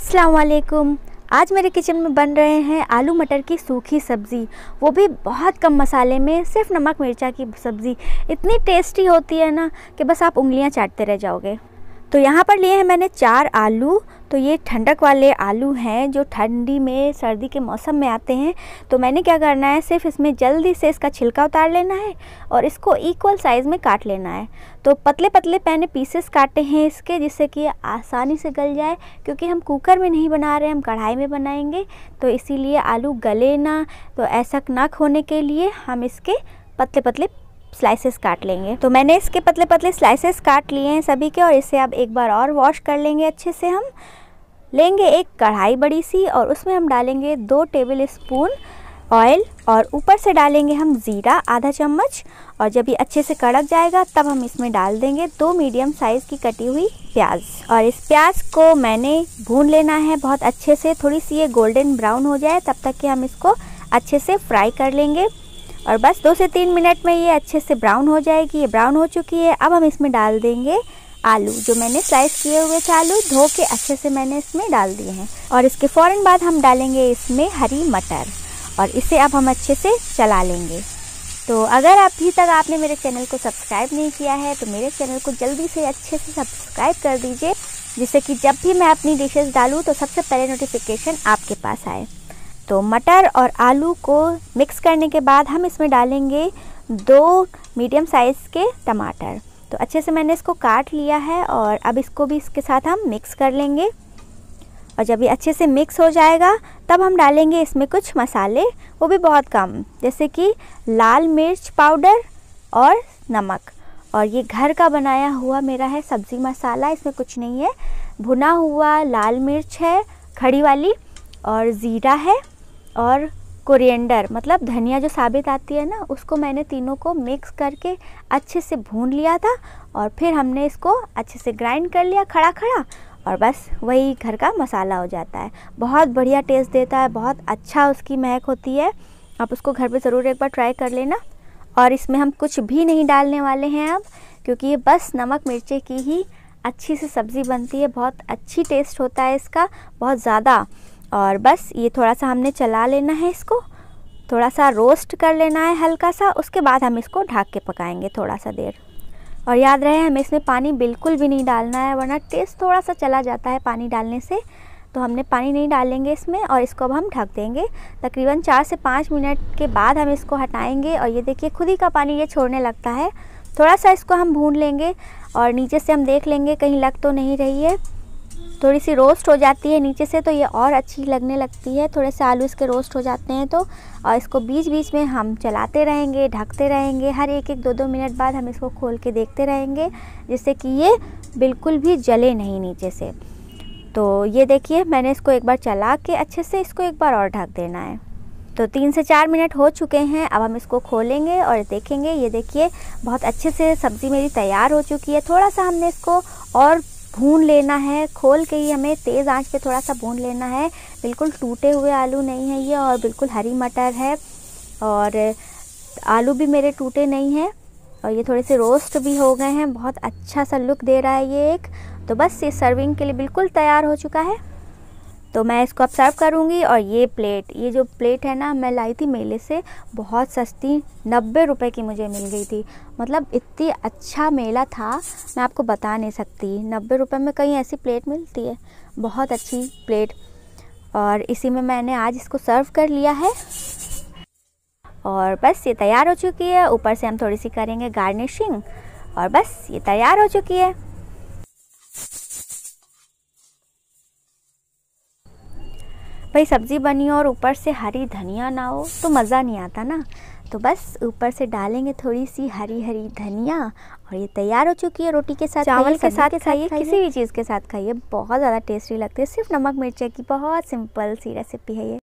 अस्सलाम आज मेरे किचन में बन रहे हैं आलू मटर की सूखी सब्ज़ी वो भी बहुत कम मसाले में सिर्फ नमक मिर्चा की सब्ज़ी इतनी टेस्टी होती है ना कि बस आप उंगलियां चाटते रह जाओगे तो यहाँ पर लिए हैं मैंने चार आलू तो ये ठंडक वाले आलू हैं जो ठंडी में सर्दी के मौसम में आते हैं तो मैंने क्या करना है सिर्फ इसमें जल्दी से इसका छिलका उतार लेना है और इसको इक्वल साइज़ में काट लेना है तो पतले पतले मैंने पीसेस काटे हैं इसके जिससे कि आसानी से गल जाए क्योंकि हम कुकर में नहीं बना रहे हम कढ़ाई में बनाएंगे तो इसीलिए आलू गले ना तो ऐसा नक होने के लिए हम इसके पतले पतले स्लाइसेस काट लेंगे तो मैंने इसके पतले पतले स्लाइसेस काट लिए हैं सभी के और इसे अब एक बार और वॉश कर लेंगे अच्छे से हम लेंगे एक कढ़ाई बड़ी सी और उसमें हम डालेंगे दो टेबल स्पून ऑयल और ऊपर से डालेंगे हम ज़ीरा आधा चम्मच और जब ये अच्छे से कड़क जाएगा तब हम इसमें डाल देंगे दो मीडियम साइज़ की कटी हुई प्याज और इस प्याज को मैंने भून लेना है बहुत अच्छे से थोड़ी सी ये गोल्डन ब्राउन हो जाए तब तक कि हम इसको अच्छे से फ्राई कर लेंगे और बस दो से तीन मिनट में ये अच्छे से ब्राउन हो जाएगी ये ब्राउन हो चुकी है अब हम इसमें डाल देंगे आलू जो मैंने स्लाइस किए हुए थे आलू धो के अच्छे से मैंने इसमें डाल दिए हैं और इसके फ़ौरन बाद हम डालेंगे इसमें हरी मटर और इसे अब हम अच्छे से चला लेंगे तो अगर अभी तक आपने मेरे चैनल को सब्सक्राइब नहीं किया है तो मेरे चैनल को जल्दी से अच्छे से सब्सक्राइब कर दीजिए जिससे कि जब भी मैं अपनी डिशेस डालूँ तो सबसे पहले नोटिफिकेशन आपके पास आए तो मटर और आलू को मिक्स करने के बाद हम इसमें डालेंगे दो मीडियम साइज़ के टमाटर तो अच्छे से मैंने इसको काट लिया है और अब इसको भी इसके साथ हम मिक्स कर लेंगे और जब ये अच्छे से मिक्स हो जाएगा तब हम डालेंगे इसमें कुछ मसाले वो भी बहुत कम जैसे कि लाल मिर्च पाउडर और नमक और ये घर का बनाया हुआ मेरा है सब्ज़ी मसाला इसमें कुछ नहीं है भुना हुआ लाल मिर्च है खड़ी वाली और ज़ीरा है और कोरिएंडर मतलब धनिया जो साबित आती है ना उसको मैंने तीनों को मिक्स करके अच्छे से भून लिया था और फिर हमने इसको अच्छे से ग्राइंड कर लिया खड़ा खड़ा और बस वही घर का मसाला हो जाता है बहुत बढ़िया टेस्ट देता है बहुत अच्छा उसकी महक होती है आप उसको घर पे ज़रूर एक बार ट्राई कर लेना और इसमें हम कुछ भी नहीं डालने वाले हैं अब क्योंकि ये बस नमक मिर्चे की ही अच्छी सी सब्ज़ी बनती है बहुत अच्छी टेस्ट होता है इसका बहुत ज़्यादा और बस ये थोड़ा सा हमने चला लेना है इसको थोड़ा सा रोस्ट कर लेना है हल्का सा उसके बाद हम इसको ढाक के पकाएंगे थोड़ा सा देर और याद रहे हमें इसमें पानी बिल्कुल भी नहीं डालना है वरना टेस्ट थोड़ा सा चला जाता है पानी डालने से तो हमने पानी नहीं डालेंगे इसमें और इसको अब हम ढक देंगे तकरीबन चार से पाँच मिनट के बाद हम इसको हटाएंगे और ये देखिए खुद ही का पानी ये छोड़ने लगता है थोड़ा सा इसको हम भून लेंगे और नीचे से हम देख लेंगे कहीं लग तो नहीं रही है थोड़ी सी रोस्ट हो जाती है नीचे से तो ये और अच्छी लगने लगती है थोड़े से आलू इसके रोस्ट हो जाते हैं तो और इसको बीच बीच में हम चलाते रहेंगे ढकते रहेंगे हर एक एक दो दो मिनट बाद हम इसको खोल के देखते रहेंगे जिससे कि ये बिल्कुल भी जले नहीं नीचे से तो ये देखिए मैंने इसको एक बार चला के अच्छे से इसको एक बार और ढक देना है तो तीन से चार मिनट हो चुके हैं अब हम इसको खोलेंगे और देखेंगे ये देखिए बहुत अच्छे से सब्ज़ी मेरी तैयार हो चुकी है थोड़ा सा हमने इसको और भून लेना है खोल के ही हमें तेज़ आंच पे थोड़ा सा भून लेना है बिल्कुल टूटे हुए आलू नहीं है ये और बिल्कुल हरी मटर है और आलू भी मेरे टूटे नहीं हैं और ये थोड़े से रोस्ट भी हो गए हैं बहुत अच्छा सा लुक दे रहा है ये एक तो बस ये सर्विंग के लिए बिल्कुल तैयार हो चुका है तो मैं इसको अब सर्व करूँगी और ये प्लेट ये जो प्लेट है ना मैं लाई थी मेले से बहुत सस्ती नब्बे रुपए की मुझे मिल गई थी मतलब इतनी अच्छा मेला था मैं आपको बता नहीं सकती नब्बे रुपए में कहीं ऐसी प्लेट मिलती है बहुत अच्छी प्लेट और इसी में मैंने आज इसको सर्व कर लिया है और बस ये तैयार हो चुकी है ऊपर से हम थोड़ी सी करेंगे गार्निशिंग और बस ये तैयार हो चुकी है भाई सब्ज़ी बनी हो और ऊपर से हरी धनिया ना हो तो मज़ा नहीं आता ना तो बस ऊपर से डालेंगे थोड़ी सी हरी हरी धनिया और ये तैयार हो चुकी है रोटी के साथ चावल के साथ के खाइए किसी भी चीज़ के साथ खाइए बहुत ज़्यादा टेस्टी लगती है सिर्फ नमक मिर्च की बहुत सिंपल सी रेसिपी है ये